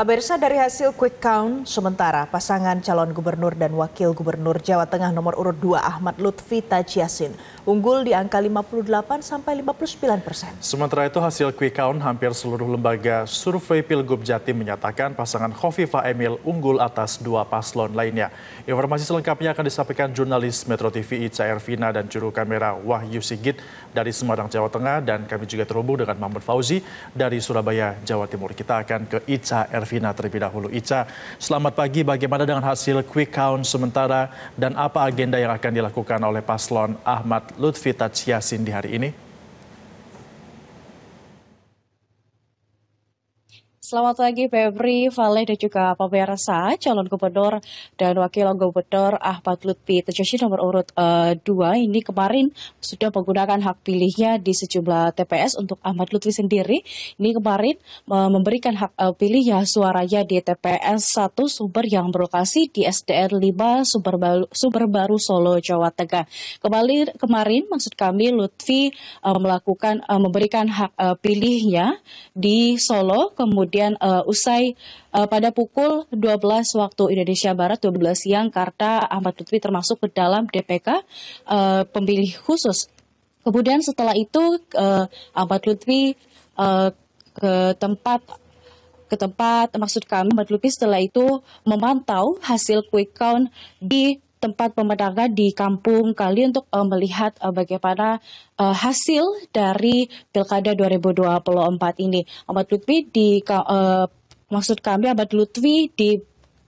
Pemirsa dari hasil quick count sementara pasangan calon gubernur dan wakil gubernur Jawa Tengah nomor urut 2 Ahmad Lutfi Tajiasin unggul di angka 58 sampai 59 persen. Sementara itu hasil quick count hampir seluruh lembaga survei Pilgub Jatim menyatakan pasangan Khofifa Emil unggul atas dua paslon lainnya. Informasi selengkapnya akan disampaikan jurnalis Metro TV Ica Ervina dan juru kamera Wahyu Sigit dari Semarang Jawa Tengah dan kami juga terhubung dengan Mahmud Fauzi dari Surabaya Jawa Timur. Kita akan ke Ica Ervina. Davina terlebih dahulu. Ica, selamat pagi. Bagaimana dengan hasil quick count sementara dan apa agenda yang akan dilakukan oleh paslon Ahmad Lutfi Tatsyasin di hari ini? Selamat pagi Febri, Vale dan juga pemirsa calon gubernur dan wakil gubernur Ahmad Lutfi Tejoshi nomor urut uh, eh, 2 ini kemarin sudah menggunakan hak pilihnya di sejumlah TPS untuk Ahmad Lutfi sendiri. Ini kemarin uh, memberikan hak uh, eh, pilih ya suaranya di TPS 1 sumber yang berlokasi di SDN 5 sumber baru, sumber baru Solo Jawa Tengah. Kembali kemarin maksud kami Lutfi uh, melakukan uh, memberikan hak uh, pilihnya di Solo kemudian kemudian uh, usai uh, pada pukul 12 waktu Indonesia Barat 12 siang Karta Ahmad Lutfi termasuk ke dalam DPK uh, eh, pemilih khusus. Kemudian setelah itu uh, Ahmad Lutfi uh, ke tempat ke tempat maksud kami Ahmad Lutfi setelah itu memantau hasil quick count di tempat pemandangan di kampung Kali untuk uh, melihat uh, bagaimana uh, hasil dari Pilkada 2024 ini. Ahmad Lutfi di uh, maksud kami Ahmad Lutfi di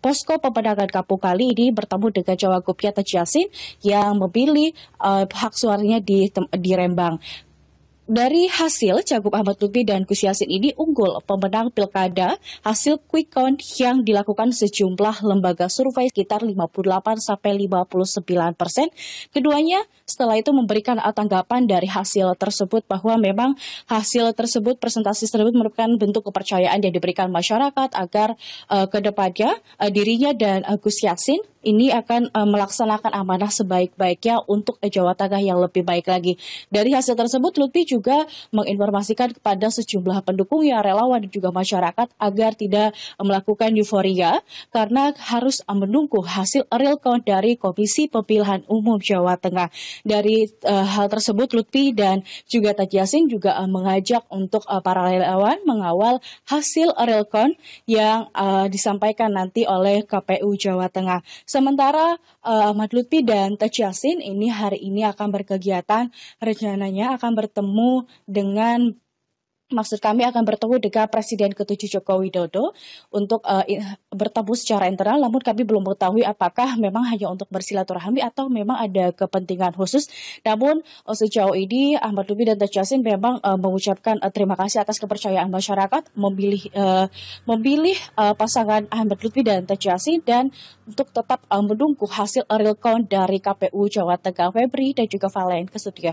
Posko Pemenangan kapu Kali ini bertemu dengan Jawa Gupiata Jasin yang memilih uh, hak suaranya di, di Rembang. Dari hasil, Cagup Ahmad Lutfi dan Gus Yassin ini unggul pemenang pilkada hasil quick count yang dilakukan sejumlah lembaga survei sekitar 58-59 sampai persen. Keduanya setelah itu memberikan tanggapan dari hasil tersebut bahwa memang hasil tersebut, presentasi tersebut merupakan bentuk kepercayaan yang diberikan masyarakat agar uh, eh, kedepannya uh, eh, dirinya dan uh, Gus Yassin ini akan uh, melaksanakan amanah sebaik-baiknya untuk Jawa Tengah yang lebih baik lagi. Dari hasil tersebut, Lutfi juga menginformasikan kepada sejumlah pendukung yang relawan dan juga masyarakat agar tidak melakukan euforia karena harus menunggu hasil real count dari Komisi Pemilihan Umum Jawa Tengah. Dari uh, hal tersebut, Lutfi dan juga Taji Yasin juga uh, mengajak untuk uh, para relawan mengawal hasil real count yang uh, disampaikan nanti oleh KPU Jawa Tengah. Sementara uh, Ahmad Lutfi dan Tej Yassin ini hari ini akan berkegiatan rencananya akan bertemu dengan maksud kami akan bertemu dengan Presiden ke-7 Joko Widodo untuk uh, bertemu secara internal namun kami belum mengetahui apakah memang hanya untuk bersilaturahmi atau memang ada kepentingan khusus namun uh, sejauh ini Ahmad Lubi dan Tejasin memang uh, mengucapkan uh, terima kasih atas kepercayaan masyarakat memilih uh, memilih uh, pasangan Ahmad Lutfi dan Tejasin dan untuk tetap uh, menunggu hasil real count dari KPU Jawa Tengah Febri dan juga Valen Kesudia.